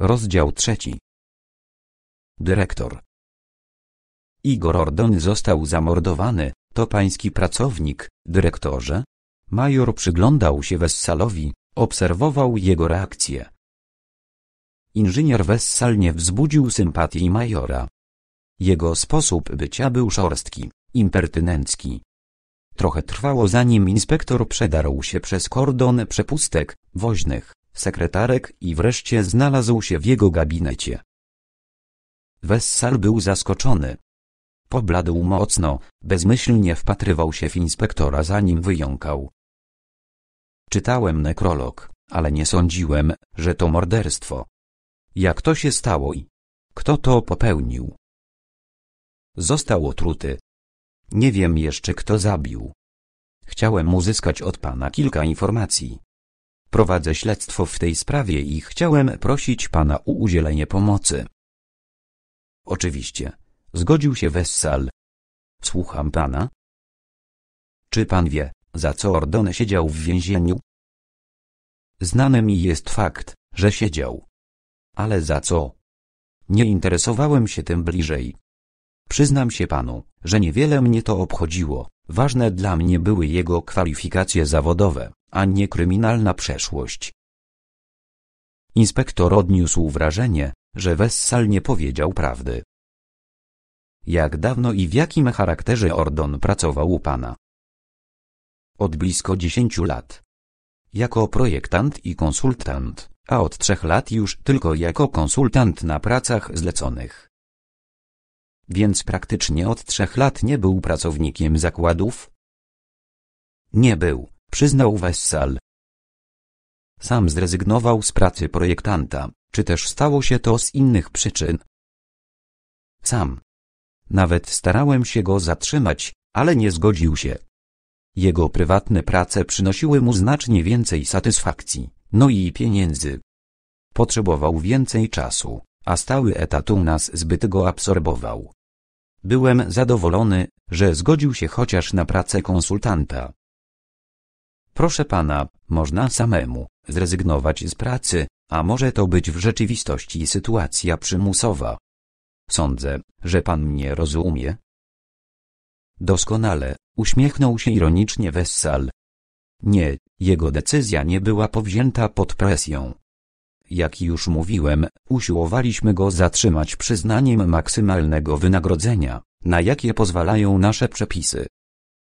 Rozdział trzeci. Dyrektor. Igor Ordon został zamordowany, to pański pracownik, dyrektorze? Major przyglądał się Wessalowi, obserwował jego reakcję. Inżynier Wessal nie wzbudził sympatii majora. Jego sposób bycia był szorstki, impertynencki. Trochę trwało zanim inspektor przedarł się przez kordon przepustek woźnych sekretarek i wreszcie znalazł się w jego gabinecie. Wessal był zaskoczony. Pobladł mocno, bezmyślnie wpatrywał się w inspektora zanim wyjąkał. Czytałem nekrolog, ale nie sądziłem, że to morderstwo. Jak to się stało i kto to popełnił? Został otruty. Nie wiem jeszcze kto zabił. Chciałem uzyskać od pana kilka informacji. Prowadzę śledztwo w tej sprawie i chciałem prosić pana o udzielenie pomocy. Oczywiście. Zgodził się Wessal. Słucham pana. Czy pan wie, za co Ordone siedział w więzieniu? Znany mi jest fakt, że siedział. Ale za co? Nie interesowałem się tym bliżej. Przyznam się panu, że niewiele mnie to obchodziło, ważne dla mnie były jego kwalifikacje zawodowe a nie kryminalna przeszłość. Inspektor odniósł wrażenie, że Wessal nie powiedział prawdy. Jak dawno i w jakim charakterze Ordon pracował u pana? Od blisko dziesięciu lat. Jako projektant i konsultant, a od trzech lat już tylko jako konsultant na pracach zleconych. Więc praktycznie od trzech lat nie był pracownikiem zakładów? Nie był przyznał Wessal. Sam zrezygnował z pracy projektanta, czy też stało się to z innych przyczyn. Sam. Nawet starałem się go zatrzymać, ale nie zgodził się. Jego prywatne prace przynosiły mu znacznie więcej satysfakcji, no i pieniędzy. Potrzebował więcej czasu, a stały etat u nas zbyt go absorbował. Byłem zadowolony, że zgodził się chociaż na pracę konsultanta. Proszę pana, można samemu zrezygnować z pracy, a może to być w rzeczywistości sytuacja przymusowa. Sądzę, że pan mnie rozumie. Doskonale, uśmiechnął się ironicznie Wessal. Nie, jego decyzja nie była powzięta pod presją. Jak już mówiłem, usiłowaliśmy go zatrzymać przyznaniem maksymalnego wynagrodzenia, na jakie pozwalają nasze przepisy.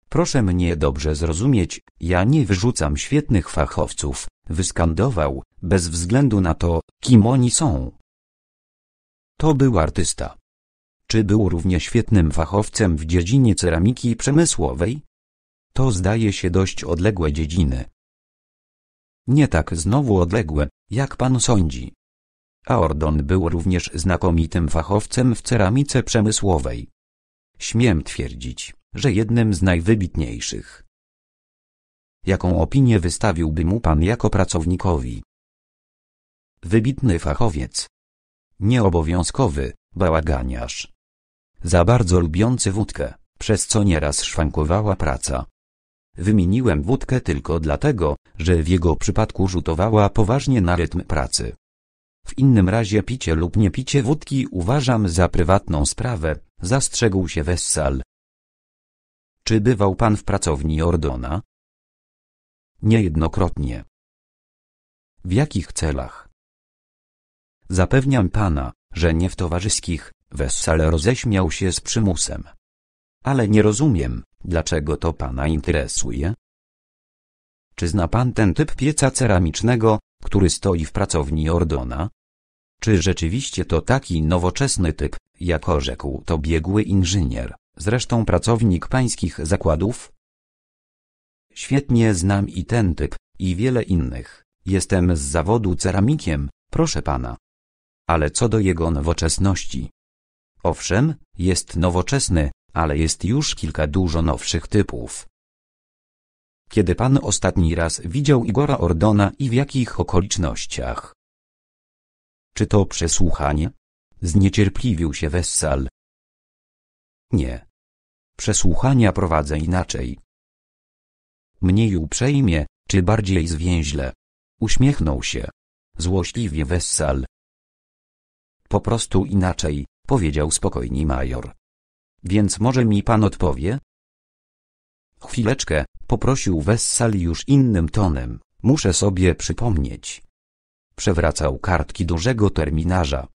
Proszę mnie dobrze zrozumieć, ja nie wyrzucam świetnych fachowców, wyskandował, bez względu na to, kim oni są. To był artysta. Czy był równie świetnym fachowcem w dziedzinie ceramiki przemysłowej? To zdaje się dość odległe dziedziny. Nie tak znowu odległe, jak pan sądzi. Aordon był również znakomitym fachowcem w ceramice przemysłowej. Śmiem twierdzić że jednym z najwybitniejszych. Jaką opinię wystawiłby mu pan jako pracownikowi? Wybitny fachowiec. Nieobowiązkowy, bałaganiarz. Za bardzo lubiący wódkę, przez co nieraz szwankowała praca. Wymieniłem wódkę tylko dlatego, że w jego przypadku rzutowała poważnie na rytm pracy. W innym razie picie lub picie wódki uważam za prywatną sprawę, zastrzegł się Wessal, czy bywał pan w pracowni Ordona? Niejednokrotnie. W jakich celach? Zapewniam pana, że nie w towarzyskich, wesele roześmiał się z przymusem. Ale nie rozumiem, dlaczego to pana interesuje? Czy zna pan ten typ pieca ceramicznego, który stoi w pracowni Ordona? Czy rzeczywiście to taki nowoczesny typ, jak rzekł to biegły inżynier? zresztą pracownik pańskich zakładów? Świetnie znam i ten typ, i wiele innych. Jestem z zawodu ceramikiem, proszę pana. Ale co do jego nowoczesności? Owszem, jest nowoczesny, ale jest już kilka dużo nowszych typów. Kiedy pan ostatni raz widział Igora Ordona i w jakich okolicznościach? Czy to przesłuchanie? Zniecierpliwił się Wessal. Nie, przesłuchania prowadzę inaczej. Mniej uprzejmie, czy bardziej zwięźle? Uśmiechnął się. Złośliwie wessal. Po prostu inaczej, powiedział spokojnie major. Więc może mi pan odpowie? Chwileczkę, poprosił wessal już innym tonem. Muszę sobie przypomnieć. Przewracał kartki dużego terminarza.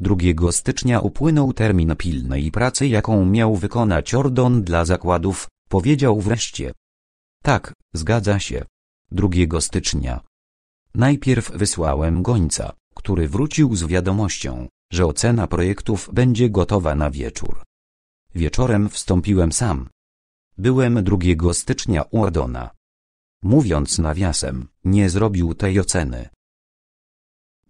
2 stycznia upłynął termin pilnej pracy jaką miał wykonać Ordon dla zakładów, powiedział wreszcie. Tak, zgadza się. 2 stycznia. Najpierw wysłałem gońca, który wrócił z wiadomością, że ocena projektów będzie gotowa na wieczór. Wieczorem wstąpiłem sam. Byłem 2 stycznia u Ordona. Mówiąc nawiasem, nie zrobił tej oceny.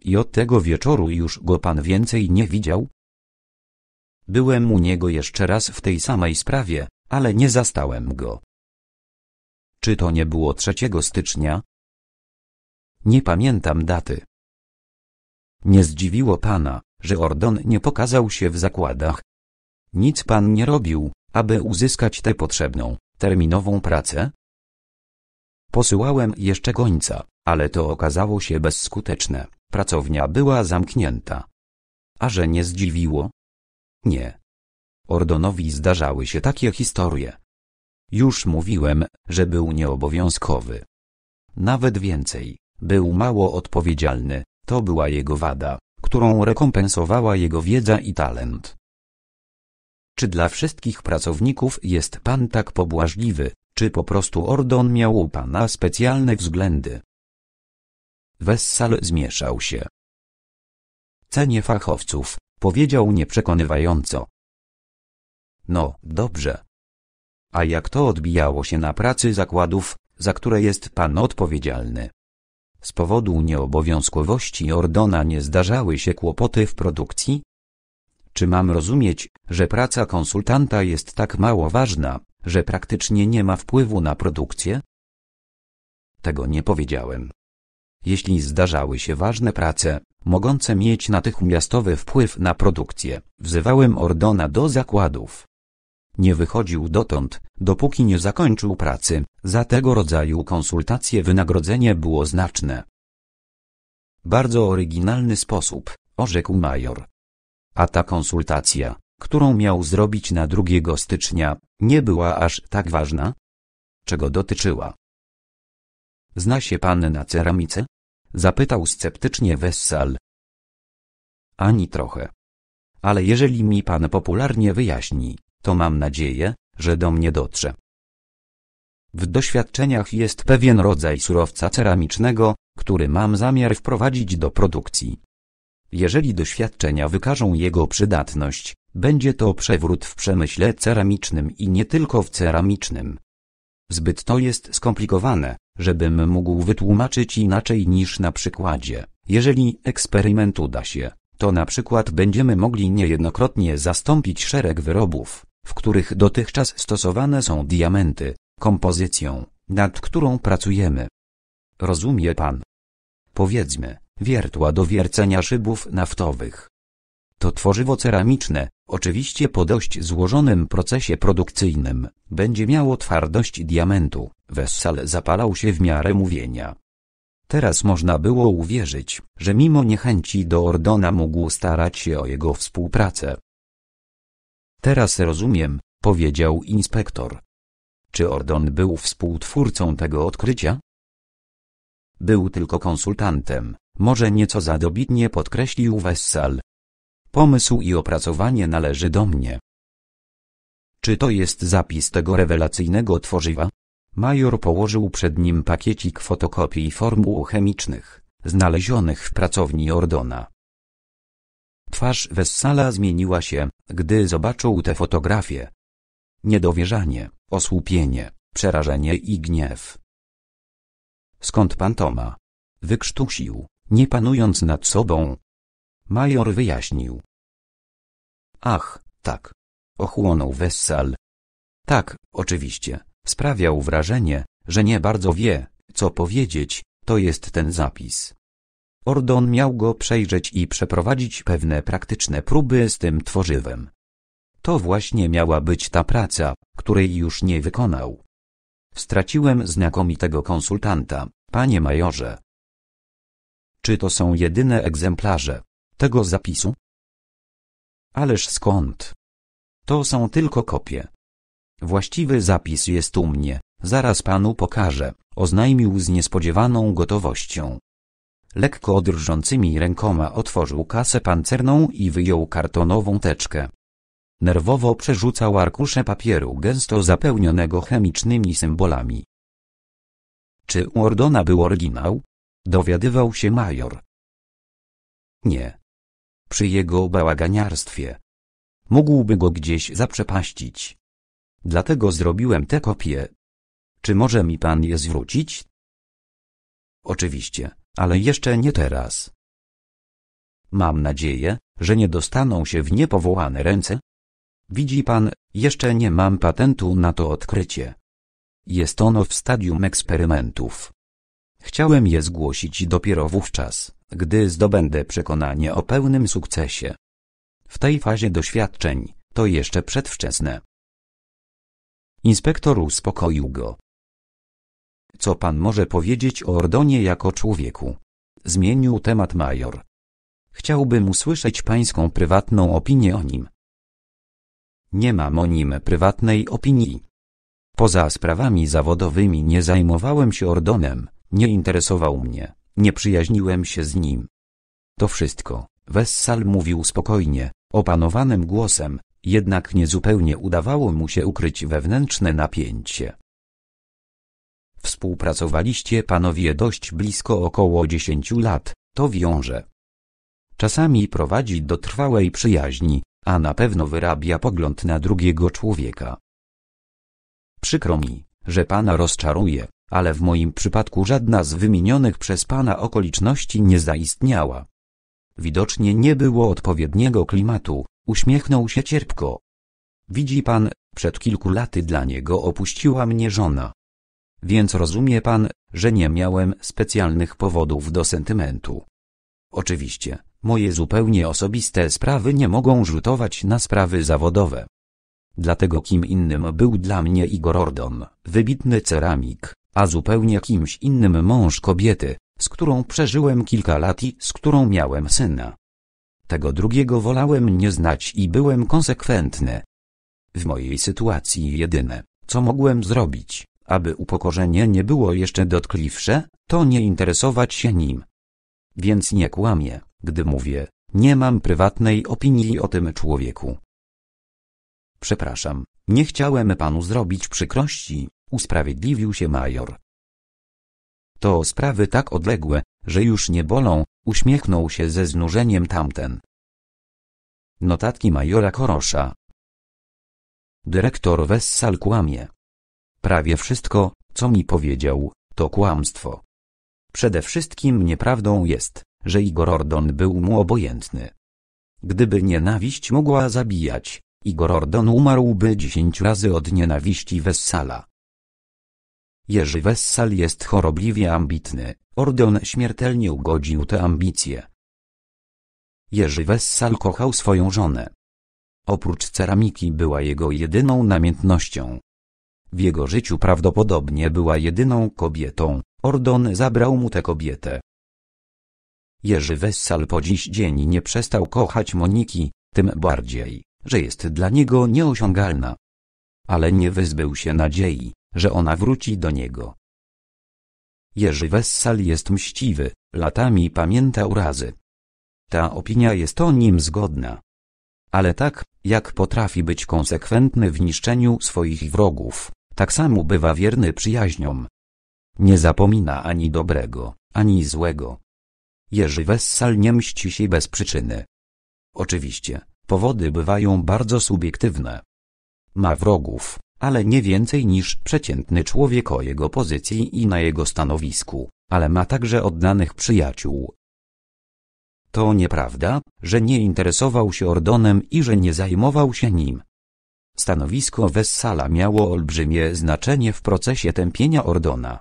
I od tego wieczoru już go pan więcej nie widział? Byłem u niego jeszcze raz w tej samej sprawie, ale nie zastałem go. Czy to nie było 3 stycznia? Nie pamiętam daty. Nie zdziwiło pana, że Ordon nie pokazał się w zakładach. Nic pan nie robił, aby uzyskać tę potrzebną, terminową pracę? Posyłałem jeszcze gońca, ale to okazało się bezskuteczne. Pracownia była zamknięta. A że nie zdziwiło? Nie. Ordonowi zdarzały się takie historie. Już mówiłem, że był nieobowiązkowy. Nawet więcej, był mało odpowiedzialny, to była jego wada, którą rekompensowała jego wiedza i talent. Czy dla wszystkich pracowników jest pan tak pobłażliwy, czy po prostu Ordon miał u pana specjalne względy? Wessal zmieszał się. Cenie fachowców, powiedział nieprzekonywająco. No, dobrze. A jak to odbijało się na pracy zakładów, za które jest pan odpowiedzialny? Z powodu nieobowiązkowości Ordona nie zdarzały się kłopoty w produkcji? Czy mam rozumieć, że praca konsultanta jest tak mało ważna, że praktycznie nie ma wpływu na produkcję? Tego nie powiedziałem. Jeśli zdarzały się ważne prace, mogące mieć natychmiastowy wpływ na produkcję, wzywałem Ordona do zakładów. Nie wychodził dotąd, dopóki nie zakończył pracy, za tego rodzaju konsultacje wynagrodzenie było znaczne. Bardzo oryginalny sposób, orzekł major. A ta konsultacja, którą miał zrobić na 2 stycznia, nie była aż tak ważna? Czego dotyczyła? Zna się pan na ceramice? Zapytał sceptycznie Wessal. Ani trochę. Ale jeżeli mi pan popularnie wyjaśni, to mam nadzieję, że do mnie dotrze. W doświadczeniach jest pewien rodzaj surowca ceramicznego, który mam zamiar wprowadzić do produkcji. Jeżeli doświadczenia wykażą jego przydatność, będzie to przewrót w przemyśle ceramicznym i nie tylko w ceramicznym. Zbyt to jest skomplikowane, żebym mógł wytłumaczyć inaczej niż na przykładzie. Jeżeli eksperyment uda się, to na przykład będziemy mogli niejednokrotnie zastąpić szereg wyrobów, w których dotychczas stosowane są diamenty, kompozycją, nad którą pracujemy. Rozumie pan? Powiedzmy, wiertła do wiercenia szybów naftowych, to tworzywo ceramiczne, oczywiście po dość złożonym procesie produkcyjnym, będzie miało twardość diamentu. Wessal zapalał się w miarę mówienia. Teraz można było uwierzyć, że mimo niechęci do Ordona mógł starać się o jego współpracę. Teraz rozumiem, powiedział inspektor. Czy Ordon był współtwórcą tego odkrycia? Był tylko konsultantem, może nieco zadobitnie podkreślił Wessal, Pomysł i opracowanie należy do mnie. Czy to jest zapis tego rewelacyjnego tworzywa? Major położył przed nim pakiecik fotokopii formuł chemicznych, znalezionych w pracowni Ordona. Twarz Wessala zmieniła się, gdy zobaczył te fotografie. Niedowierzanie, osłupienie, przerażenie i gniew. Skąd pan to ma? Wykrztusił, nie panując nad sobą, Major wyjaśnił. Ach, tak. Ochłonął Wessal. Tak, oczywiście. Sprawiał wrażenie, że nie bardzo wie, co powiedzieć, to jest ten zapis. Ordon miał go przejrzeć i przeprowadzić pewne praktyczne próby z tym tworzywem. To właśnie miała być ta praca, której już nie wykonał. Straciłem znakomitego konsultanta, panie majorze. Czy to są jedyne egzemplarze, tego zapisu? Ależ skąd? To są tylko kopie. Właściwy zapis jest u mnie, zaraz panu pokażę, oznajmił z niespodziewaną gotowością. Lekko drżącymi rękoma otworzył kasę pancerną i wyjął kartonową teczkę. Nerwowo przerzucał arkusze papieru gęsto zapełnionego chemicznymi symbolami. Czy u Ordona był oryginał? Dowiadywał się major. Nie, przy jego bałaganiarstwie. Mógłby go gdzieś zaprzepaścić. Dlatego zrobiłem te kopie. Czy może mi pan je zwrócić? Oczywiście, ale jeszcze nie teraz. Mam nadzieję, że nie dostaną się w niepowołane ręce. Widzi pan, jeszcze nie mam patentu na to odkrycie. Jest ono w stadium eksperymentów. Chciałem je zgłosić dopiero wówczas gdy zdobędę przekonanie o pełnym sukcesie. W tej fazie doświadczeń to jeszcze przedwczesne. Inspektor uspokoił go. Co pan może powiedzieć o Ordonie jako człowieku? Zmienił temat major. Chciałbym usłyszeć pańską prywatną opinię o nim. Nie mam o nim prywatnej opinii. Poza sprawami zawodowymi nie zajmowałem się Ordonem, nie interesował mnie. Nie przyjaźniłem się z nim. To wszystko, Wessal mówił spokojnie, opanowanym głosem, jednak niezupełnie udawało mu się ukryć wewnętrzne napięcie. Współpracowaliście panowie dość blisko około dziesięciu lat, to wiąże. Czasami prowadzi do trwałej przyjaźni, a na pewno wyrabia pogląd na drugiego człowieka. Przykro mi, że pana rozczaruję ale w moim przypadku żadna z wymienionych przez pana okoliczności nie zaistniała. Widocznie nie było odpowiedniego klimatu, uśmiechnął się cierpko. Widzi pan, przed kilku laty dla niego opuściła mnie żona. Więc rozumie pan, że nie miałem specjalnych powodów do sentymentu. Oczywiście, moje zupełnie osobiste sprawy nie mogą rzutować na sprawy zawodowe. Dlatego kim innym był dla mnie Igor Ordon, wybitny ceramik, a zupełnie kimś innym mąż kobiety, z którą przeżyłem kilka lat i z którą miałem syna. Tego drugiego wolałem nie znać i byłem konsekwentny. W mojej sytuacji jedyne, co mogłem zrobić, aby upokorzenie nie było jeszcze dotkliwsze, to nie interesować się nim. Więc nie kłamię, gdy mówię, nie mam prywatnej opinii o tym człowieku. Przepraszam, nie chciałem panu zrobić przykrości usprawiedliwił się major. To sprawy tak odległe, że już nie bolą, uśmiechnął się ze znużeniem tamten. Notatki majora Korosza Dyrektor Wessal kłamie. Prawie wszystko, co mi powiedział, to kłamstwo. Przede wszystkim nieprawdą jest, że Igor Ordon był mu obojętny. Gdyby nienawiść mogła zabijać, Igor Ordon umarłby dziesięć razy od nienawiści Wessala. Jerzy Wessal jest chorobliwie ambitny, Ordon śmiertelnie ugodził te ambicje. Jerzy Wessal kochał swoją żonę. Oprócz ceramiki była jego jedyną namiętnością. W jego życiu prawdopodobnie była jedyną kobietą, Ordon zabrał mu tę kobietę. Jerzy Wessal po dziś dzień nie przestał kochać Moniki, tym bardziej, że jest dla niego nieosiągalna. Ale nie wyzbył się nadziei że ona wróci do niego. Jerzy Wessal jest mściwy, latami pamięta urazy. Ta opinia jest o nim zgodna. Ale tak, jak potrafi być konsekwentny w niszczeniu swoich wrogów, tak samo bywa wierny przyjaźniom. Nie zapomina ani dobrego, ani złego. Jerzy Wessal nie mści się bez przyczyny. Oczywiście, powody bywają bardzo subiektywne. Ma wrogów, ale nie więcej niż przeciętny człowiek o jego pozycji i na jego stanowisku, ale ma także oddanych przyjaciół. To nieprawda, że nie interesował się Ordonem i że nie zajmował się nim. Stanowisko Wessala miało olbrzymie znaczenie w procesie tępienia Ordona.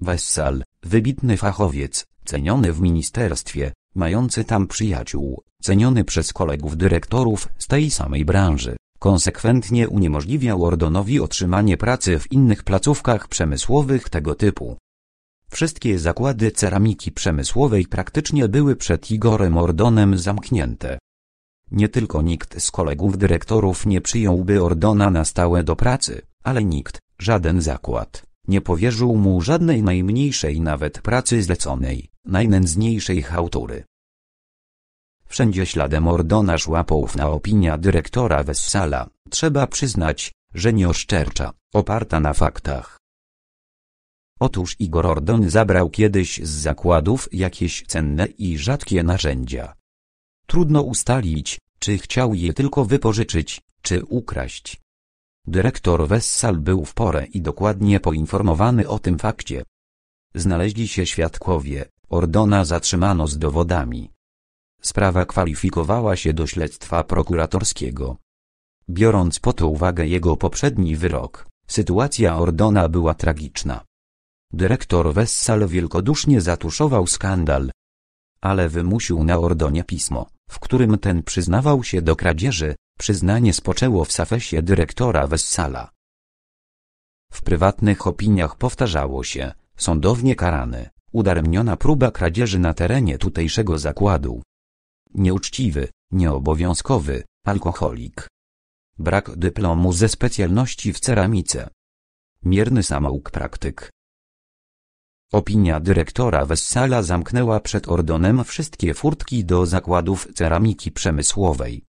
Wessal, wybitny fachowiec, ceniony w ministerstwie, mający tam przyjaciół, ceniony przez kolegów dyrektorów z tej samej branży, Konsekwentnie uniemożliwiał Ordonowi otrzymanie pracy w innych placówkach przemysłowych tego typu. Wszystkie zakłady ceramiki przemysłowej praktycznie były przed Igorem Ordonem zamknięte. Nie tylko nikt z kolegów dyrektorów nie przyjąłby Ordona na stałe do pracy, ale nikt, żaden zakład, nie powierzył mu żadnej najmniejszej nawet pracy zleconej, najnędzniejszej hałtury. Wszędzie śladem Ordona szła poufna opinia dyrektora Wessala, trzeba przyznać, że nie oszczercza, oparta na faktach. Otóż Igor Ordon zabrał kiedyś z zakładów jakieś cenne i rzadkie narzędzia. Trudno ustalić, czy chciał je tylko wypożyczyć, czy ukraść. Dyrektor Wessal był w porę i dokładnie poinformowany o tym fakcie. Znaleźli się świadkowie, Ordona zatrzymano z dowodami. Sprawa kwalifikowała się do śledztwa prokuratorskiego. Biorąc pod uwagę jego poprzedni wyrok, sytuacja Ordona była tragiczna. Dyrektor Wessal wielkodusznie zatuszował skandal, ale wymusił na Ordonie pismo, w którym ten przyznawał się do kradzieży, przyznanie spoczęło w safesie dyrektora Wessala. W prywatnych opiniach powtarzało się, sądownie karany, udaremniona próba kradzieży na terenie tutejszego zakładu nieuczciwy, nieobowiązkowy, alkoholik. Brak dyplomu ze specjalności w ceramice. Mierny samouk praktyk. Opinia dyrektora Wessala zamknęła przed Ordonem wszystkie furtki do zakładów ceramiki przemysłowej.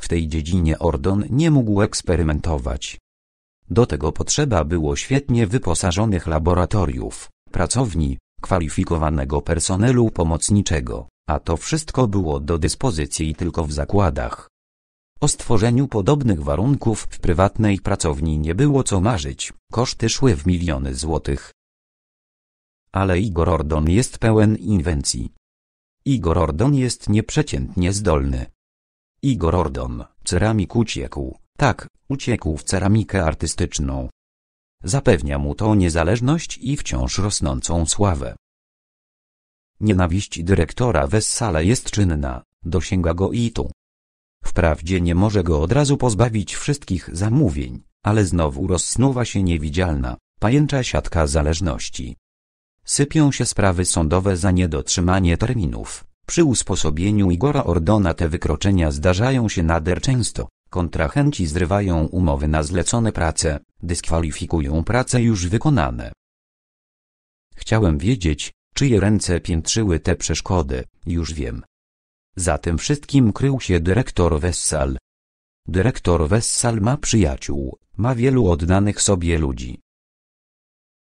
W tej dziedzinie Ordon nie mógł eksperymentować. Do tego potrzeba było świetnie wyposażonych laboratoriów, pracowni, kwalifikowanego personelu pomocniczego a to wszystko było do dyspozycji tylko w zakładach. O stworzeniu podobnych warunków w prywatnej pracowni nie było co marzyć, koszty szły w miliony złotych. Ale Igor Ordon jest pełen inwencji. Igor Ordon jest nieprzeciętnie zdolny. Igor Ordon, ceramik uciekł, tak, uciekł w ceramikę artystyczną. Zapewnia mu to niezależność i wciąż rosnącą sławę. Nienawiść dyrektora Wessala jest czynna, dosięga go i tu. Wprawdzie nie może go od razu pozbawić wszystkich zamówień, ale znowu rozsnuwa się niewidzialna, pajęcza siatka zależności. Sypią się sprawy sądowe za niedotrzymanie terminów. Przy usposobieniu Igora Ordona te wykroczenia zdarzają się nader często. Kontrahenci zrywają umowy na zlecone prace, dyskwalifikują prace już wykonane. Chciałem wiedzieć, Czyje ręce piętrzyły te przeszkody, już wiem. Za tym wszystkim krył się dyrektor Wessal. Dyrektor Wessal ma przyjaciół, ma wielu oddanych sobie ludzi.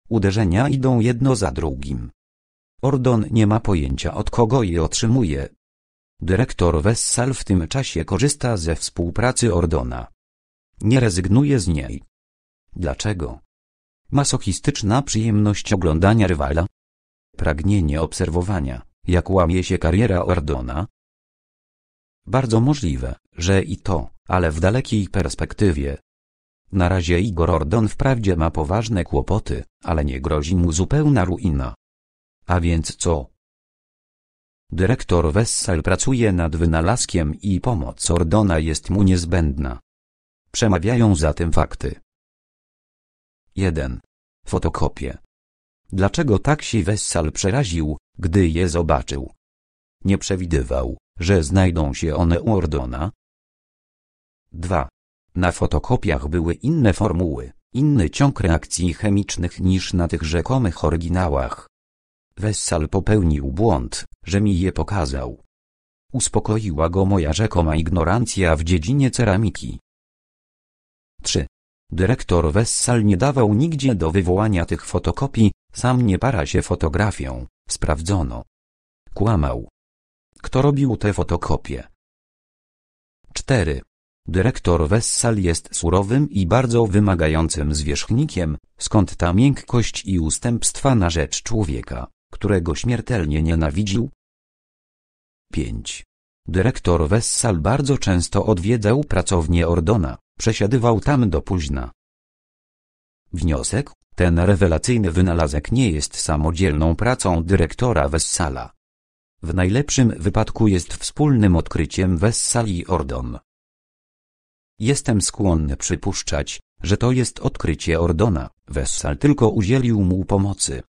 Uderzenia idą jedno za drugim. Ordon nie ma pojęcia od kogo je otrzymuje. Dyrektor Wessal w tym czasie korzysta ze współpracy Ordona. Nie rezygnuje z niej. Dlaczego? Masochistyczna przyjemność oglądania rywala? Pragnienie obserwowania, jak łamie się kariera Ordona? Bardzo możliwe, że i to, ale w dalekiej perspektywie. Na razie Igor Ordon wprawdzie ma poważne kłopoty, ale nie grozi mu zupełna ruina. A więc co? Dyrektor Wessel pracuje nad wynalazkiem i pomoc Ordona jest mu niezbędna. Przemawiają za tym fakty. 1. Fotokopie. Dlaczego tak się Wessal przeraził, gdy je zobaczył? Nie przewidywał, że znajdą się one u Ordona. 2. Na fotokopiach były inne formuły, inny ciąg reakcji chemicznych niż na tych rzekomych oryginałach. Wessal popełnił błąd, że mi je pokazał. Uspokoiła go moja rzekoma ignorancja w dziedzinie ceramiki. 3. Dyrektor Wessal nie dawał nigdzie do wywołania tych fotokopii, sam nie para się fotografią, sprawdzono. Kłamał. Kto robił te fotokopie? 4. Dyrektor Wessal jest surowym i bardzo wymagającym zwierzchnikiem, skąd ta miękkość i ustępstwa na rzecz człowieka, którego śmiertelnie nienawidził? 5. Dyrektor Wessal bardzo często odwiedzał pracownię Ordona, przesiadywał tam do późna. Wniosek? Ten rewelacyjny wynalazek nie jest samodzielną pracą dyrektora Wessala. W najlepszym wypadku jest wspólnym odkryciem Wessali i Ordon. Jestem skłonny przypuszczać, że to jest odkrycie Ordona, Wessal tylko udzielił mu pomocy.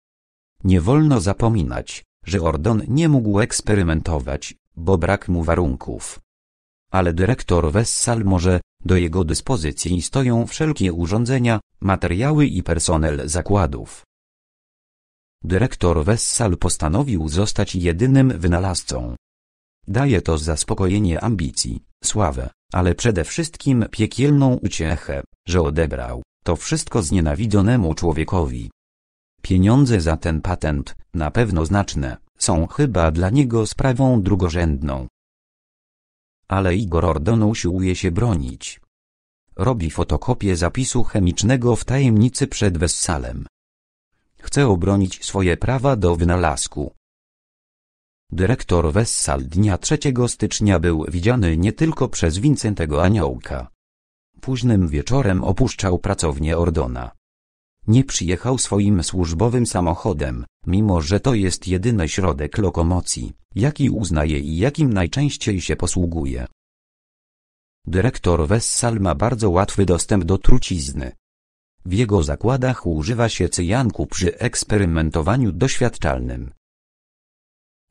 Nie wolno zapominać, że Ordon nie mógł eksperymentować, bo brak mu warunków ale dyrektor Wessal może, do jego dyspozycji stoją wszelkie urządzenia, materiały i personel zakładów. Dyrektor Wessal postanowił zostać jedynym wynalazcą. Daje to zaspokojenie ambicji, sławę, ale przede wszystkim piekielną uciechę, że odebrał to wszystko znienawidzonemu człowiekowi. Pieniądze za ten patent, na pewno znaczne, są chyba dla niego sprawą drugorzędną ale Igor Ordon usiłuje się bronić. Robi fotokopię zapisu chemicznego w tajemnicy przed Wessalem. Chce obronić swoje prawa do wynalazku. Dyrektor Wessal dnia 3 stycznia był widziany nie tylko przez Wincentego Aniołka. Późnym wieczorem opuszczał pracownię Ordona nie przyjechał swoim służbowym samochodem, mimo że to jest jedyny środek lokomocji, jaki uznaje i jakim najczęściej się posługuje. Dyrektor Wessal ma bardzo łatwy dostęp do trucizny. W jego zakładach używa się cyjanku przy eksperymentowaniu doświadczalnym.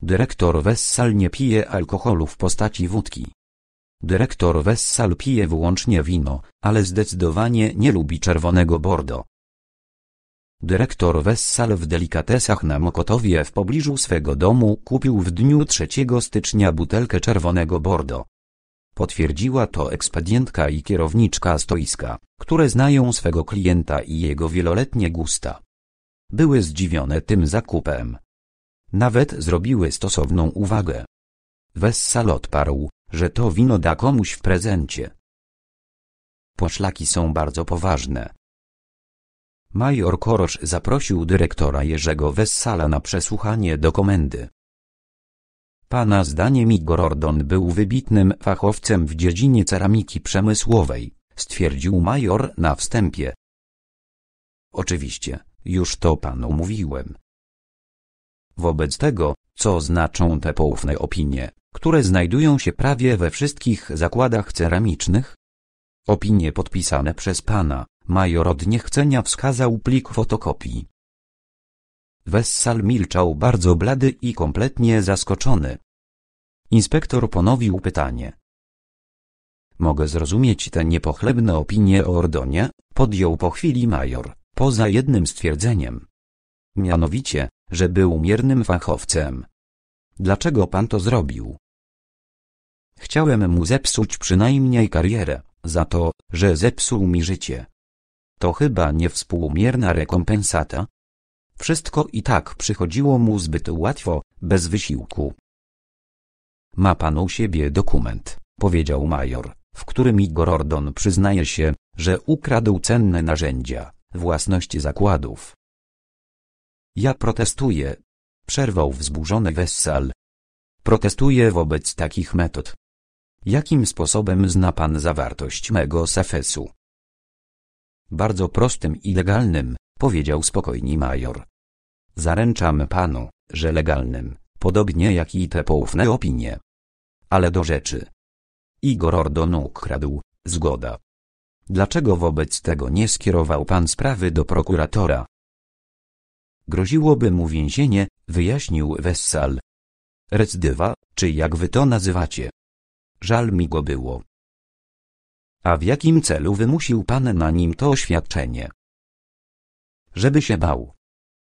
Dyrektor Wessal nie pije alkoholu w postaci wódki. Dyrektor Wessal pije wyłącznie wino, ale zdecydowanie nie lubi czerwonego bordo. Dyrektor Wessal w delikatesach na Mokotowie w pobliżu swego domu kupił w dniu 3 stycznia butelkę czerwonego bordo. Potwierdziła to ekspedientka i kierowniczka stoiska, które znają swego klienta i jego wieloletnie gusta. Były zdziwione tym zakupem. Nawet zrobiły stosowną uwagę. Wessal odparł, że to wino da komuś w prezencie. Poszlaki są bardzo poważne Major Korosz zaprosił dyrektora Jerzego Wessala na przesłuchanie do komendy. Pana zdaniem Igor Ordon był wybitnym fachowcem w dziedzinie ceramiki przemysłowej, stwierdził major na wstępie. Oczywiście, już to panu mówiłem. Wobec tego, co znaczą te poufne opinie, które znajdują się prawie we wszystkich zakładach ceramicznych? Opinie podpisane przez pana Major od niechcenia wskazał plik fotokopii. Wessal milczał bardzo blady i kompletnie zaskoczony. Inspektor ponowił pytanie. Mogę zrozumieć te niepochlebne opinie o Ordonie, podjął po chwili major, poza jednym stwierdzeniem. Mianowicie, że był miernym fachowcem. Dlaczego pan to zrobił? Chciałem mu zepsuć przynajmniej karierę, za to, że zepsuł mi życie. To chyba niewspółmierna rekompensata. Wszystko i tak przychodziło mu zbyt łatwo, bez wysiłku. Ma pan u siebie dokument, powiedział major, w którym Igor Ordon przyznaje się, że ukradł cenne narzędzia, własności zakładów. Ja protestuję. Przerwał wzburzony Wessal. Protestuję wobec takich metod. Jakim sposobem zna pan zawartość mego safesu? bardzo prostym i legalnym, powiedział spokojnie major. Zaręczam panu, że legalnym, podobnie jak i te poufne opinie. Ale do rzeczy. Igor Ordon ukradł, zgoda. Dlaczego wobec tego nie skierował pan sprawy do prokuratora? Groziłoby mu więzienie, wyjaśnił Wessal. Recydywa, czy jak wy to nazywacie? Żal mi go było. A w jakim celu wymusił Pan na nim to oświadczenie? Żeby się bał.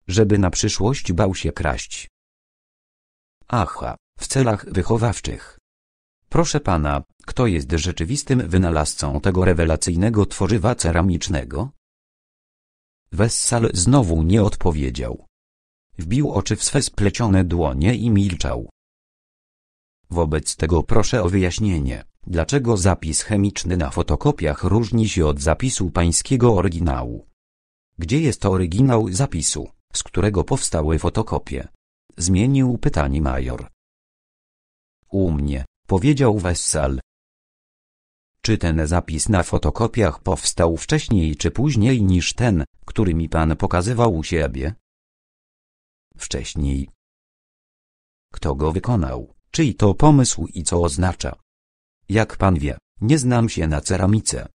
Żeby na przyszłość bał się kraść. Aha, w celach wychowawczych. Proszę Pana, kto jest rzeczywistym wynalazcą tego rewelacyjnego tworzywa ceramicznego? Wessal znowu nie odpowiedział. Wbił oczy w swe splecione dłonie i milczał. Wobec tego proszę o wyjaśnienie. Dlaczego zapis chemiczny na fotokopiach różni się od zapisu pańskiego oryginału? Gdzie jest oryginał zapisu, z którego powstały fotokopie? Zmienił pytanie major. U mnie, powiedział Wessal. Czy ten zapis na fotokopiach powstał wcześniej czy później niż ten, który mi pan pokazywał u siebie? Wcześniej. Kto go wykonał, czyj to pomysł i co oznacza? Jak pan wie, nie znam się na ceramice.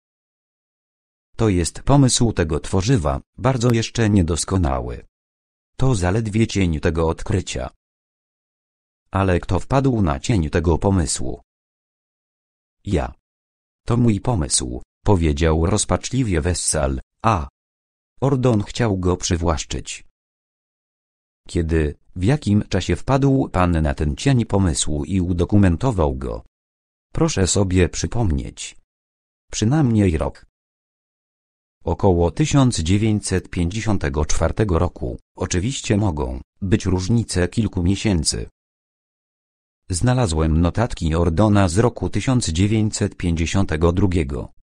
To jest pomysł tego tworzywa, bardzo jeszcze niedoskonały. To zaledwie cień tego odkrycia. Ale kto wpadł na cień tego pomysłu? Ja. To mój pomysł, powiedział rozpaczliwie Wessal, a Ordon chciał go przywłaszczyć. Kiedy, w jakim czasie wpadł pan na ten cień pomysłu i udokumentował go? Proszę sobie przypomnieć. Przynajmniej rok. Około 1954 roku, oczywiście mogą być różnice kilku miesięcy. Znalazłem notatki Ordona z roku 1952,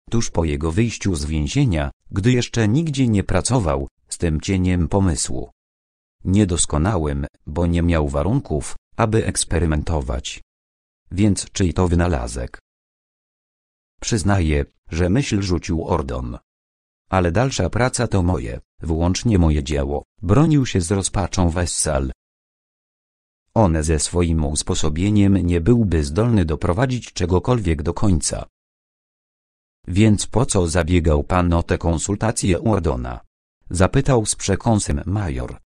tuż po jego wyjściu z więzienia, gdy jeszcze nigdzie nie pracował, z tym cieniem pomysłu. Niedoskonałym, bo nie miał warunków, aby eksperymentować. Więc czyj to wynalazek? Przyznaję, że myśl rzucił Ordon. Ale dalsza praca to moje, wyłącznie moje dzieło, bronił się z rozpaczą Wessal. On ze swoim usposobieniem nie byłby zdolny doprowadzić czegokolwiek do końca. Więc po co zabiegał pan o tę konsultację u Ordona? Zapytał z przekąsem major.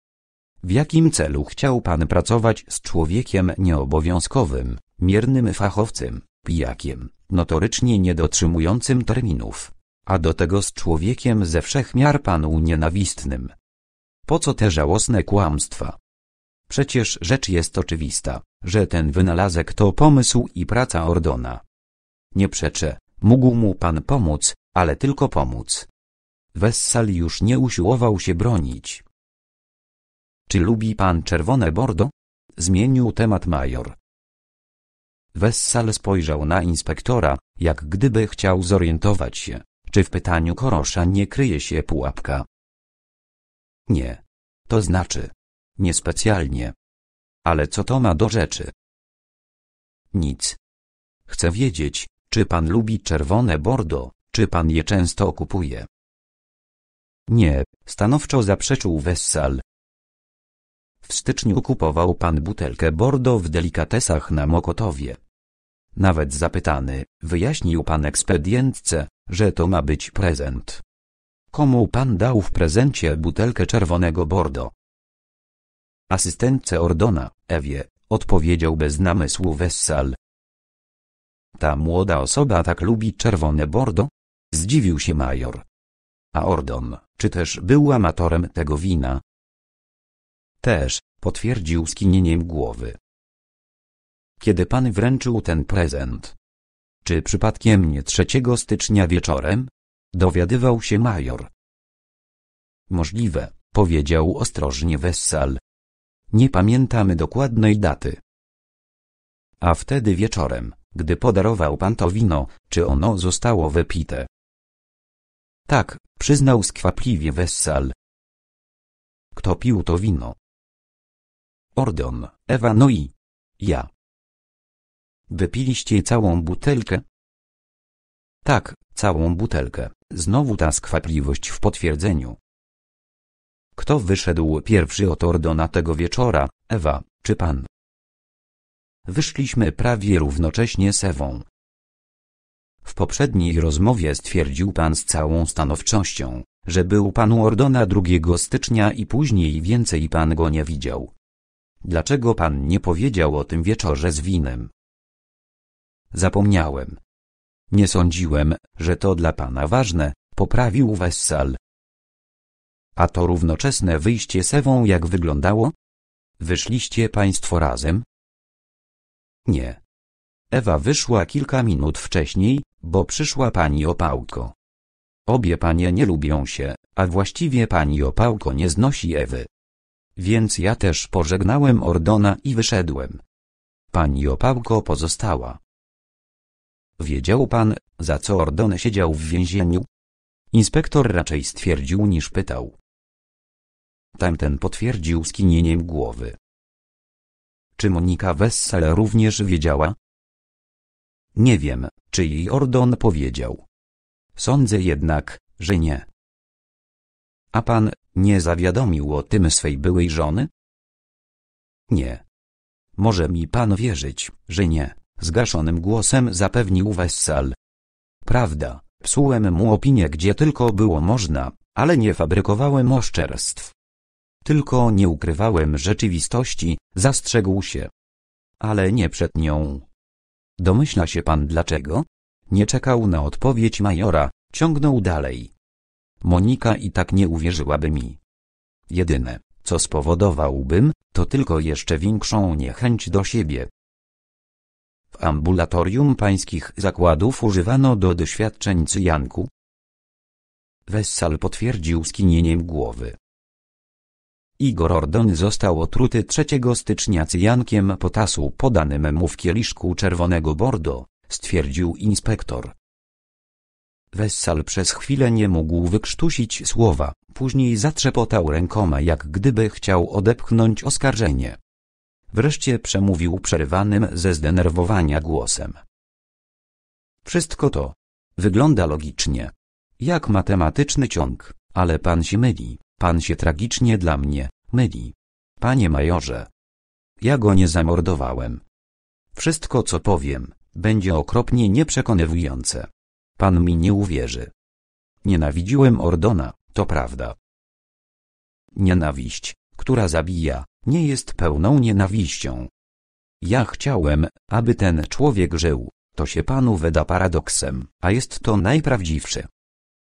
W jakim celu chciał pan pracować z człowiekiem nieobowiązkowym? miernym fachowcem, pijakiem, notorycznie niedotrzymującym terminów, a do tego z człowiekiem ze wszechmiar panu nienawistnym. Po co te żałosne kłamstwa? Przecież rzecz jest oczywista, że ten wynalazek to pomysł i praca Ordona. Nie przeczę, mógł mu pan pomóc, ale tylko pomóc. Wessal już nie usiłował się bronić. Czy lubi pan czerwone bordo? Zmienił temat major. Wessal spojrzał na inspektora, jak gdyby chciał zorientować się, czy w pytaniu Korosza nie kryje się pułapka. Nie. To znaczy. Niespecjalnie. Ale co to ma do rzeczy? Nic. Chcę wiedzieć, czy pan lubi czerwone bordo, czy pan je często okupuje. Nie, stanowczo zaprzeczył Wessal. W styczniu kupował pan butelkę bordo w delikatesach na Mokotowie. Nawet zapytany, wyjaśnił pan ekspedientce, że to ma być prezent. Komu pan dał w prezencie butelkę czerwonego bordo? Asystentce Ordona, Ewie, odpowiedział bez namysłu Wessal. Ta młoda osoba tak lubi czerwone bordo? Zdziwił się major. A Ordon, czy też był amatorem tego wina? Też, potwierdził skinieniem głowy kiedy pan wręczył ten prezent. Czy przypadkiem nie 3 stycznia wieczorem? Dowiadywał się major. Możliwe, powiedział ostrożnie Wessal. Nie pamiętamy dokładnej daty. A wtedy wieczorem, gdy podarował pan to wino, czy ono zostało wypite? Tak, przyznał skwapliwie Wessal. Kto pił to wino? Ordon, Ewa Noi. ja. Wypiliście całą butelkę? Tak, całą butelkę. Znowu ta skwapliwość w potwierdzeniu. Kto wyszedł pierwszy od Ordona tego wieczora, Ewa, czy pan? Wyszliśmy prawie równocześnie z Ewą. W poprzedniej rozmowie stwierdził pan z całą stanowczością, że był pan u Ordona 2 stycznia i później więcej pan go nie widział. Dlaczego pan nie powiedział o tym wieczorze z winem? Zapomniałem. Nie sądziłem, że to dla pana ważne, poprawił Wessal. A to równoczesne wyjście sewą jak wyglądało? Wyszliście państwo razem? Nie. Ewa wyszła kilka minut wcześniej, bo przyszła pani opałko. Obie panie nie lubią się, a właściwie pani opałko nie znosi Ewy. Więc ja też pożegnałem Ordona i wyszedłem. Pani opałko pozostała. Wiedział pan, za co Ordone siedział w więzieniu? Inspektor raczej stwierdził niż pytał. Tamten potwierdził skinieniem głowy. Czy Monika Wessel również wiedziała? Nie wiem, czy jej Ordon powiedział. Sądzę jednak, że nie. A pan nie zawiadomił o tym swej byłej żony? Nie. Może mi pan wierzyć, że nie zgaszonym głosem zapewnił Wessal. Prawda, psułem mu opinię gdzie tylko było można, ale nie fabrykowałem oszczerstw. Tylko nie ukrywałem rzeczywistości, zastrzegł się. Ale nie przed nią. Domyśla się pan dlaczego? Nie czekał na odpowiedź majora, ciągnął dalej. Monika i tak nie uwierzyłaby mi. Jedyne, co spowodowałbym, to tylko jeszcze większą niechęć do siebie, ambulatorium pańskich zakładów używano do doświadczeń cyjanku. Wessal potwierdził skinieniem głowy. Igor Ordon został otruty 3 stycznia cyjankiem potasu podanym mu w kieliszku czerwonego bordo, stwierdził inspektor. Wessal przez chwilę nie mógł wykrztusić słowa, później zatrzepotał rękoma jak gdyby chciał odepchnąć oskarżenie. Wreszcie przemówił przerywanym ze zdenerwowania głosem. Wszystko to wygląda logicznie. Jak matematyczny ciąg, ale pan się myli. Pan się tragicznie dla mnie myli. Panie majorze. Ja go nie zamordowałem. Wszystko co powiem, będzie okropnie nieprzekonywujące. Pan mi nie uwierzy. Nienawidziłem Ordona, to prawda. Nienawiść która zabija, nie jest pełną nienawiścią. Ja chciałem, aby ten człowiek żył, to się panu wyda paradoksem, a jest to najprawdziwsze.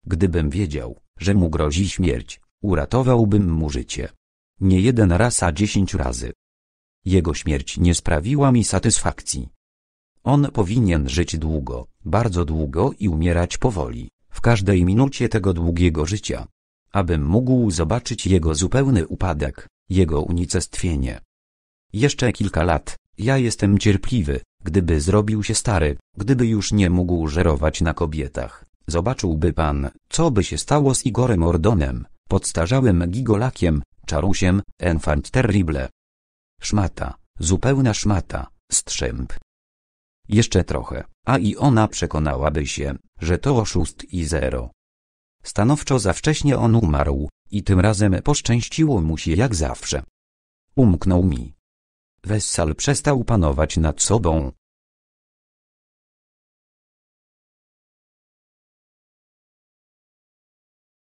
Gdybym wiedział, że mu grozi śmierć, uratowałbym mu życie. Nie jeden raz, a dziesięć razy. Jego śmierć nie sprawiła mi satysfakcji. On powinien żyć długo, bardzo długo i umierać powoli, w każdej minucie tego długiego życia abym mógł zobaczyć jego zupełny upadek, jego unicestwienie. Jeszcze kilka lat, ja jestem cierpliwy, gdyby zrobił się stary, gdyby już nie mógł żerować na kobietach. Zobaczyłby pan, co by się stało z Igorem Ordonem, podstarzałym gigolakiem, czarusiem, enfant terrible. Szmata, zupełna szmata, strzęp. Jeszcze trochę, a i ona przekonałaby się, że to oszust i zero. Stanowczo za wcześnie on umarł, i tym razem poszczęściło mu się jak zawsze. Umknął mi. Wessal przestał panować nad sobą,